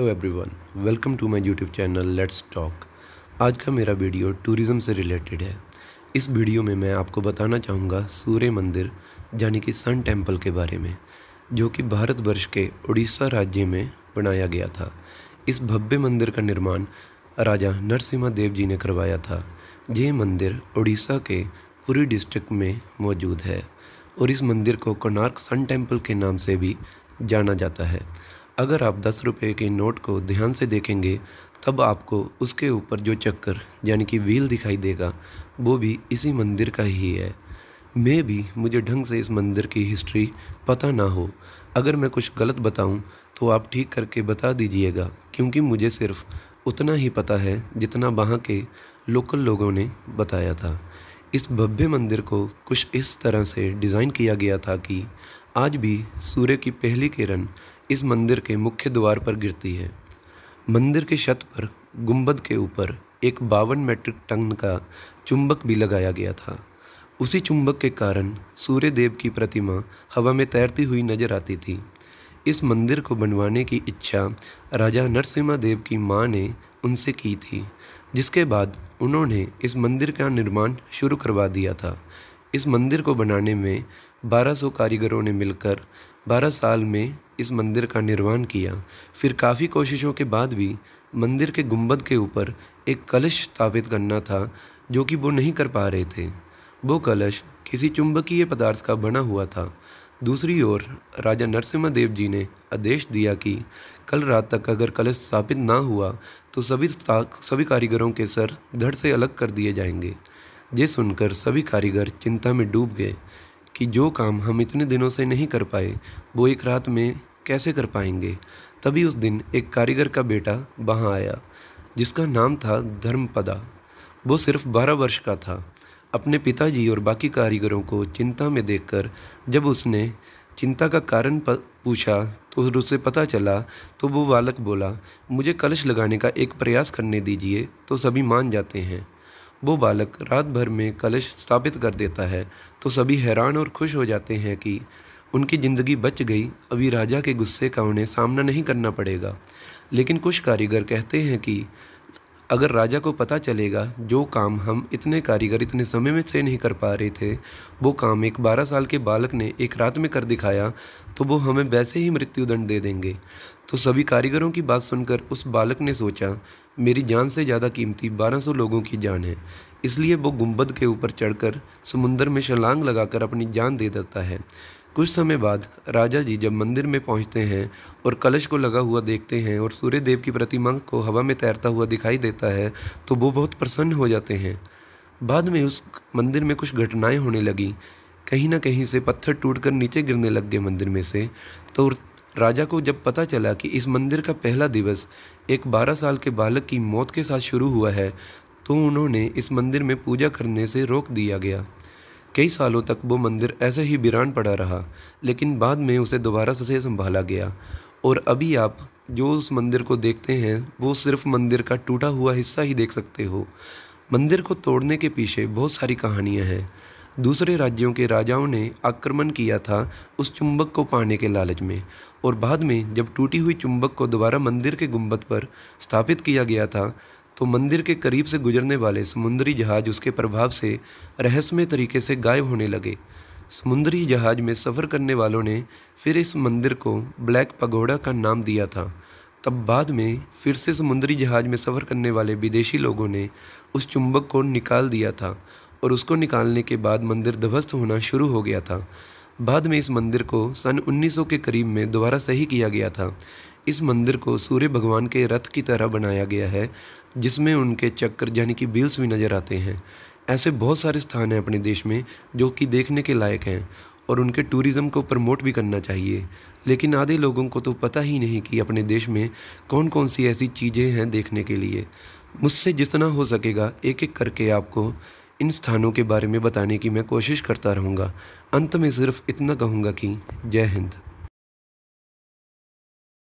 hello everyone welcome to my YouTube channel let's talk आज का मेरा वीडियो टूरिज़्म से रिलेटेड है इस वीडियो में मैं आपको बताना चाहूँगा सूर्य मंदिर यानी कि सन टेम्पल के बारे में जो कि भारतवर्ष के उड़ीसा राज्य में बनाया गया था इस भव्य मंदिर का निर्माण राजा नरसिम्हा देव जी ने करवाया था ये मंदिर उड़ीसा के पूरी डिस्ट्रिक्ट में मौजूद है और इस मंदिर को कोणार्क सन टेम्पल के नाम से भी जाना जाता है अगर आप दस रुपये के नोट को ध्यान से देखेंगे तब आपको उसके ऊपर जो चक्कर यानी कि व्हील दिखाई देगा वो भी इसी मंदिर का ही है मैं भी मुझे ढंग से इस मंदिर की हिस्ट्री पता ना हो अगर मैं कुछ गलत बताऊं तो आप ठीक करके बता दीजिएगा क्योंकि मुझे सिर्फ उतना ही पता है जितना वहाँ के लोकल लोगों ने बताया था इस भव्य मंदिर को कुछ इस तरह से डिज़ाइन किया गया था कि आज भी सूर्य की पहली किरण इस मंदिर के मुख्य द्वार पर गिरती है मंदिर के छत पर गुंबद के ऊपर एक बावन मेट्रिक टन का चुंबक भी लगाया गया था उसी चुंबक के कारण सूर्य देव की प्रतिमा हवा में तैरती हुई नजर आती थी इस मंदिर को बनवाने की इच्छा राजा नरसिम्हा देव की मां ने उनसे की थी जिसके बाद उन्होंने इस मंदिर का निर्माण शुरू करवा दिया था इस मंदिर को बनाने में 1200 कारीगरों ने मिलकर 12 साल में इस मंदिर का निर्माण किया फिर काफ़ी कोशिशों के बाद भी मंदिर के गुंबद के ऊपर एक कलश स्थापित करना था जो कि वो नहीं कर पा रहे थे वो कलश किसी चुंबकीय पदार्थ का बना हुआ था दूसरी ओर राजा नरसिम्हा देव जी ने आदेश दिया कि कल रात तक अगर कलश स्थापित ना हुआ तो सभी सभी कारीगरों के सर धड़ से अलग कर दिए जाएंगे ये सुनकर सभी कारीगर चिंता में डूब गए कि जो काम हम इतने दिनों से नहीं कर पाए वो एक रात में कैसे कर पाएंगे तभी उस दिन एक कारीगर का बेटा वहाँ आया जिसका नाम था धर्मपदा वो सिर्फ बारह वर्ष का था अपने पिताजी और बाकी कारीगरों को चिंता में देखकर जब उसने चिंता का कारण पूछा तो उससे पता चला तो वो बालक बोला मुझे कलश लगाने का एक प्रयास करने दीजिए तो सभी मान जाते हैं वो बालक रात भर में कलश स्थापित कर देता है तो सभी हैरान और खुश हो जाते हैं कि उनकी ज़िंदगी बच गई अभी राजा के गुस्से का उन्हें सामना नहीं करना पड़ेगा लेकिन कुछ कारीगर कहते हैं कि अगर राजा को पता चलेगा जो काम हम इतने कारीगर इतने समय में से नहीं कर पा रहे थे वो काम एक बारह साल के बालक ने एक रात में कर दिखाया तो वो हमें वैसे ही मृत्युदंड दे देंगे तो सभी कारीगरों की बात सुनकर उस बालक ने सोचा मेरी जान से ज़्यादा कीमती बारह सौ लोगों की जान है इसलिए वो गुम्बद के ऊपर चढ़कर समुंदर में शलांग लगाकर अपनी जान दे देता है कुछ समय बाद राजा जी जब मंदिर में पहुंचते हैं और कलश को लगा हुआ देखते हैं और सूर्यदेव की प्रतिमा को हवा में तैरता हुआ दिखाई देता है तो वो बहुत प्रसन्न हो जाते हैं बाद में उस मंदिर में कुछ घटनाएं होने लगी कहीं ना कहीं से पत्थर टूटकर नीचे गिरने लग गए मंदिर में से तो राजा को जब पता चला कि इस मंदिर का पहला दिवस एक 12 साल के बालक की मौत के साथ शुरू हुआ है तो उन्होंने इस मंदिर में पूजा करने से रोक दिया गया कई सालों तक वो मंदिर ऐसे ही वीरान पड़ा रहा लेकिन बाद में उसे दोबारा से संभाला गया और अभी आप जो उस मंदिर को देखते हैं वो सिर्फ मंदिर का टूटा हुआ हिस्सा ही देख सकते हो मंदिर को तोड़ने के पीछे बहुत सारी कहानियां हैं दूसरे राज्यों के राजाओं ने आक्रमण किया था उस चुंबक को पाने के लालच में और बाद में जब टूटी हुई चुंबक को दोबारा मंदिर के गुंबद पर स्थापित किया गया था तो मंदिर के करीब से गुजरने वाले समुद्री जहाज उसके प्रभाव से रहस्यमय तरीके से गायब होने लगे समुद्री जहाज में सफ़र करने वालों ने फिर इस मंदिर को ब्लैक पगोड़ा का नाम दिया था तब बाद में फिर से समुद्री जहाज में सफ़र करने वाले विदेशी लोगों ने उस चुंबक को निकाल दिया था और उसको निकालने के बाद मंदिर ध्वस्त होना शुरू हो गया था बाद में इस मंदिर को सन 1900 के करीब में दोबारा सही किया गया था इस मंदिर को सूर्य भगवान के रथ की तरह बनाया गया है जिसमें उनके चक्कर यानी कि बिल्स भी नज़र आते हैं ऐसे बहुत सारे स्थान हैं अपने देश में जो कि देखने के लायक हैं और उनके टूरिज़्म को प्रमोट भी करना चाहिए लेकिन आधे लोगों को तो पता ही नहीं कि अपने देश में कौन कौन सी ऐसी चीज़ें हैं देखने के लिए मुझसे जितना हो सकेगा एक एक करके आपको इन स्थानों के बारे में बताने की मैं कोशिश करता रहूँगा अंत में सिर्फ इतना कहूँगा कि जय हिंद